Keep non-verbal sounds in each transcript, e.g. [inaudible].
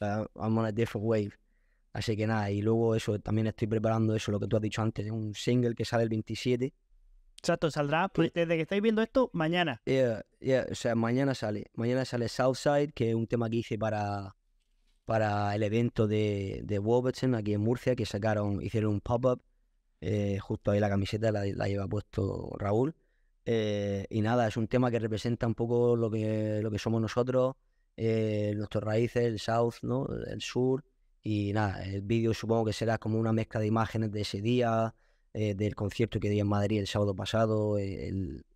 I'm on a different wave. Así que nada, y luego eso, también estoy preparando eso, lo que tú has dicho antes, un single que sale el 27. Exacto, saldrá pues, desde que estáis viendo esto mañana. o sea, mañana sale. Mañana sale Southside, que es un tema que hice para, para el evento de, de Wolverton aquí en Murcia, que sacaron, hicieron un pop-up. Eh, justo ahí la camiseta la, lleva puesto Raúl. Eh, y nada, es un tema que representa un poco lo que, lo que somos nosotros, nuestros eh, nuestras raíces, el South, ¿no? el sur. Y nada, el vídeo supongo que será como una mezcla de imágenes de ese día, eh, del concierto que di en Madrid el sábado pasado, eh,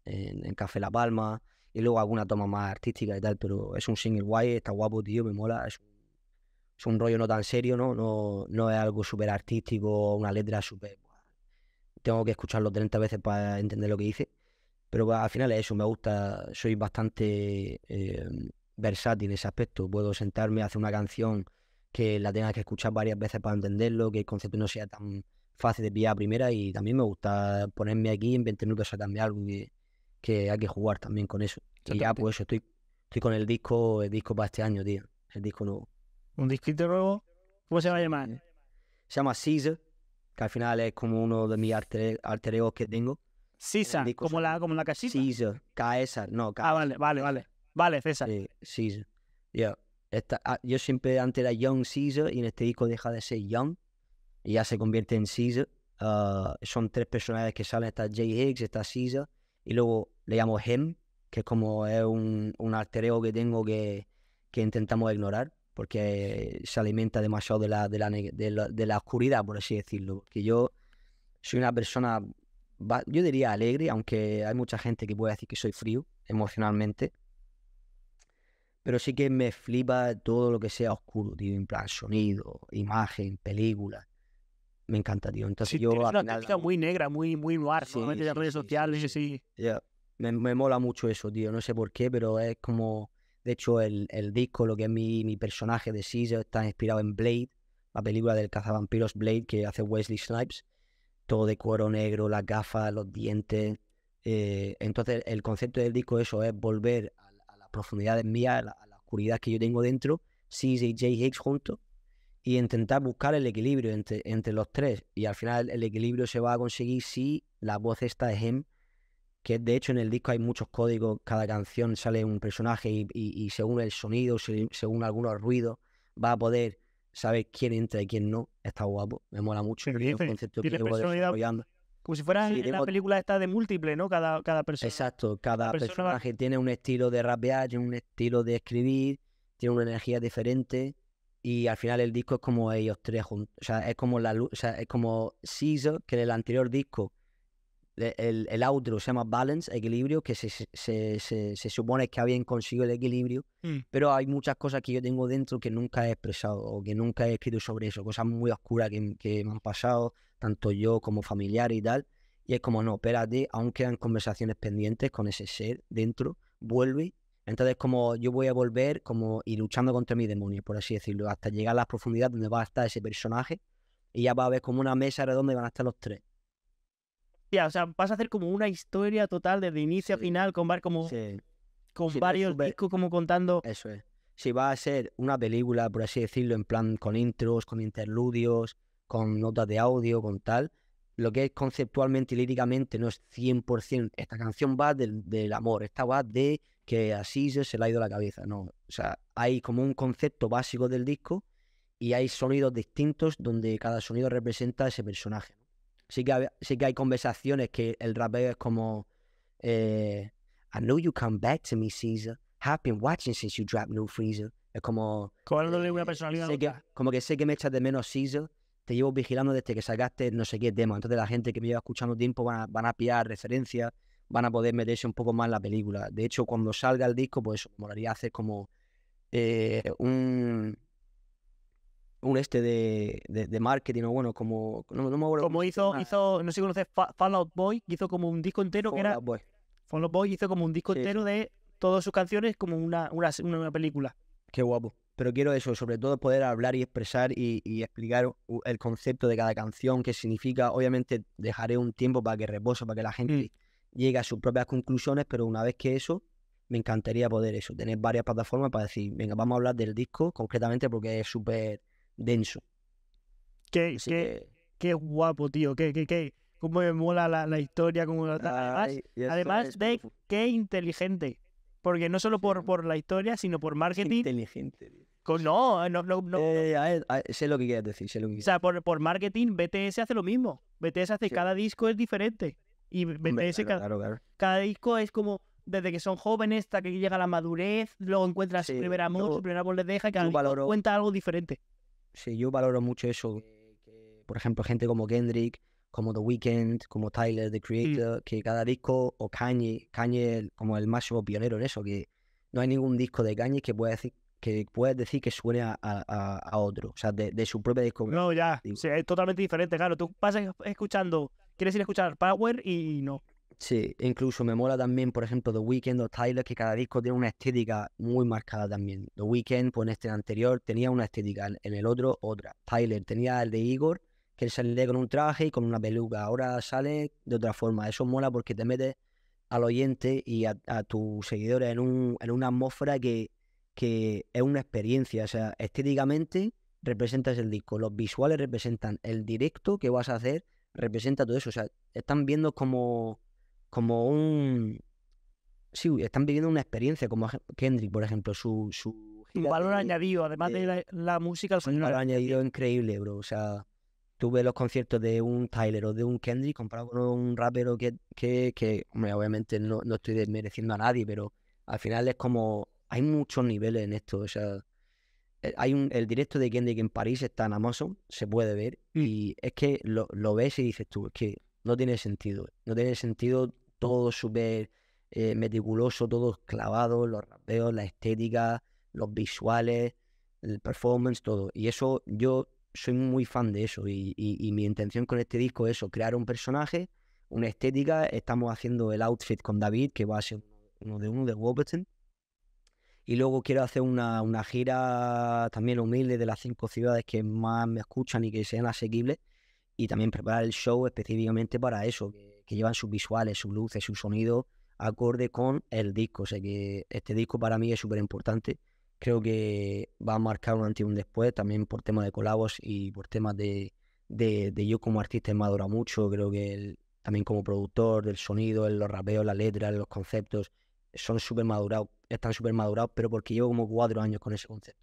en, Café La Palma, y luego alguna toma más artística y tal. Pero es un single guay, está guapo, tío, me mola. Es, un rollo no tan serio, ¿no? No, no es algo súper artístico, una letra súper. Tengo que escucharlo 30 veces para entender lo que dice. Pero al final es eso, me gusta, soy bastante. Eh, versátil en ese aspecto. Puedo sentarme a hacer una canción que la tengas que escuchar varias veces para entenderlo, que el concepto no sea tan fácil de pillar a primera y también me gusta ponerme aquí en 20 minutos a cambiar algo que, hay que jugar también con eso. Y ya pues eso, estoy, con el disco, el disco para este año, tío, el disco nuevo. ¿Un disquito nuevo? ¿Cómo se va a llamar? Eh, se llama Caesar, que al final es como uno de mis alter, que tengo. Caesar, como la, como la casita. Caesar, Caesar, no. Ah, vale, vale, vale. Vale, César. Eh, sí, Esta, ah, yo siempre antes era Young Caesar y en este disco deja de ser Young y ya se convierte en Caesar. Ah, son tres personajes que salen, está Jay Higgs, está Caesar y luego le llamo Hem que es como es un, un alter ego que tengo que, que intentamos ignorar porque se alimenta demasiado de la, de la, de la, de la oscuridad, por así decirlo. Porque yo soy una persona, yo diría alegre, aunque hay mucha gente que puede decir que soy frío emocionalmente, pero sí que me flipa todo lo que sea oscuro, tío, en plan sonido, imagen, película. Me encanta, tío. Entonces yo una técnica muy negra, muy, muy noir, sí, redes sociales, sí. Me, mola mucho eso, tío. No sé por qué, pero es como. De hecho, el, disco, lo que es mi, mi personaje de Caesar, está inspirado en Blade, la película del cazavampiros Blade que hace Wesley Snipes. Todo de cuero negro, las gafas, los dientes. Eh, entonces, el concepto del disco, eso es volver a profundidades mías, a la, oscuridad que yo tengo dentro, si y J. Hicks juntos, y intentar buscar el equilibrio entre, entre los tres. Y al final el equilibrio se va a conseguir si la voz esta de Hem, que de hecho en el disco hay muchos códigos, cada canción sale un personaje y, según el sonido, según algunos ruidos, va a poder saber quién entra y quién no. Está guapo, me mola mucho. Como si fuera la película esta de múltiple, ¿no? Cada, cada persona. Exacto, cada, personaje tiene un estilo de rapear, tiene un estilo de escribir, tiene una energía diferente. Y al final el disco es como ellos tres juntos. O sea, es como la o sea, es como Caesar, que en el anterior disco el, outro se llama balance, equilibrio, que se, se, supone que habían conseguido el equilibrio, mm. pero hay muchas cosas que yo tengo dentro que nunca he expresado o que nunca he escrito sobre eso, cosas muy oscuras que, me han pasado, tanto yo como familiar y tal. Y es como, no, espérate, aunque quedan conversaciones pendientes con ese ser dentro, vuelve. Entonces, como yo voy a volver como y luchando contra mi demonio, por así decirlo, hasta llegar a la profundidad donde va a estar ese personaje y ya va a haber como una mesa redonda y van a estar los tres o sea, vas a hacer como una historia total desde inicio a final con, como, con varios discos como contando... Eso es. Si va a ser una película, por así decirlo, en plan con intros, con interludios, con notas de audio, con tal, lo que es conceptualmente y líricamente no es 100%. Esta canción va del, del amor, esta va de que así se le ha ido la cabeza. No, o sea, hay como un concepto básico del disco y hay sonidos distintos donde cada sonido representa a ese personaje sí que, sí hay conversaciones que el rapero es como, eh, I know you come back to me, Caesar. Have been watching since you dropped New Freezer. Es como... la eh, una personalidad. como que sé que me echas de menos, Caesar. Te llevo vigilando desde que salgaste no sé qué tema. Entonces la gente que me lleva escuchando tiempo van a, van a pillar referencias, van a poder meterse un poco más en la película. De hecho, cuando salga el disco, pues molaría hacer como eh, un un este de, marketing o bueno, como... No, me acuerdo como hizo, hizo, no sé si conoces, Fallout Boy, hizo como un disco entero que era... Out Boy. Boy hizo como un disco entero de todas sus canciones como una, una, una, película. Qué guapo. Pero quiero eso, sobre todo poder hablar y expresar y, explicar el concepto de cada canción, qué significa. Obviamente dejaré un tiempo para que reposo, para que la mm. gente llegue a sus propias conclusiones, pero una vez que eso, me encantaría poder eso, tener varias plataformas para decir, venga, vamos a hablar del disco concretamente porque es súper denso. Qué, que... qué, guapo, tío. Qué, qué, Cómo me mola la, historia. como además, además qué inteligente. Porque no solo por, por la historia, sino por [laughs] marketing. Inteligente, no, no, no, eh, sé lo que quieres decir, O sea, por, por marketing, BTS hace lo mismo. BTS hace, cada disco es diferente. Y BTS, cada, disco es como, desde que son jóvenes hasta que llega la madurez, luego encuentras su primer amor, su primer amor les deja y cada cuenta algo diferente sí, yo valoro mucho eso. Por ejemplo, gente como Kendrick, como The Weeknd, como Tyler, The mm. Creator, que cada disco, o Kanye, Kanye como el máximo pionero en eso, que no hay ningún disco de Kanye que pueda decir que puedes decir que suene a, otro, o sea, de, su propio disco. No, ya, es totalmente diferente, claro, tú pasas escuchando, quieres ir a escuchar Power y no, Sí, e incluso me mola también, por ejemplo, The Weeknd o Tyler, que cada disco tiene una estética muy marcada también. The Weeknd, pues en este anterior tenía una estética, en el otro otra. Tyler tenía el de Igor, que él sale con un traje y con una peluca. Ahora sale de otra forma. Eso mola porque te metes al oyente y a, tus seguidores en, un, una atmósfera que, que es una experiencia. O sea, estéticamente representas el disco, los visuales representan el directo que vas a hacer, representa todo eso. O sea, están viendo como como un... Sí, están viviendo una experiencia, como Kendrick, por ejemplo, su... su valor añadido, además de, la, música. El un valor añadido increíble, bro. O sea, tú ves los conciertos de un Tyler o de un Kendrick comparado con un rapero que, obviamente no, estoy desmereciendo a nadie, pero al final es como... Hay muchos niveles en esto, o sea eh, hay un, el directo de Kendrick en París está en Amazon, se puede ver, mm. y es que lo, lo, ves y dices tú, es que no tiene sentido, no tiene sentido todo súper eh, meticuloso, todo clavado, los rapeos, la estética, los visuales, el performance, todo. Y eso yo soy muy fan de eso y, y, mi intención con este disco es eso, crear un personaje, una estética. Estamos haciendo el outfit con David, que va a ser uno de uno de Wolverton. Y luego quiero hacer una, gira también humilde de las cinco ciudades que más me escuchan y que sean asequibles. Y también preparar el show específicamente para eso, que llevan sus visuales, sus luces, su sonido acorde con el disco. O sea que este disco para mí es súper importante. Creo que va a marcar un antes y un después, también por temas de colabos y por temas de, yo como artista he madurado mucho. Creo que también como productor del sonido, los rapeos, las letras, los conceptos, son súper madurados, están súper madurados, pero porque llevo como cuatro años con ese concepto.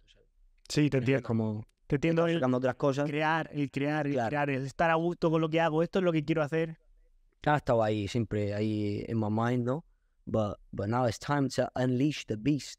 Sí, te entiendo. Como, te entiendo el, otras cosas. Crear, el crear, el crear, el estar a gusto con lo que hago, esto es lo que quiero hacer. that's how I simply I in my mind though. But but now it's time to unleash the beast.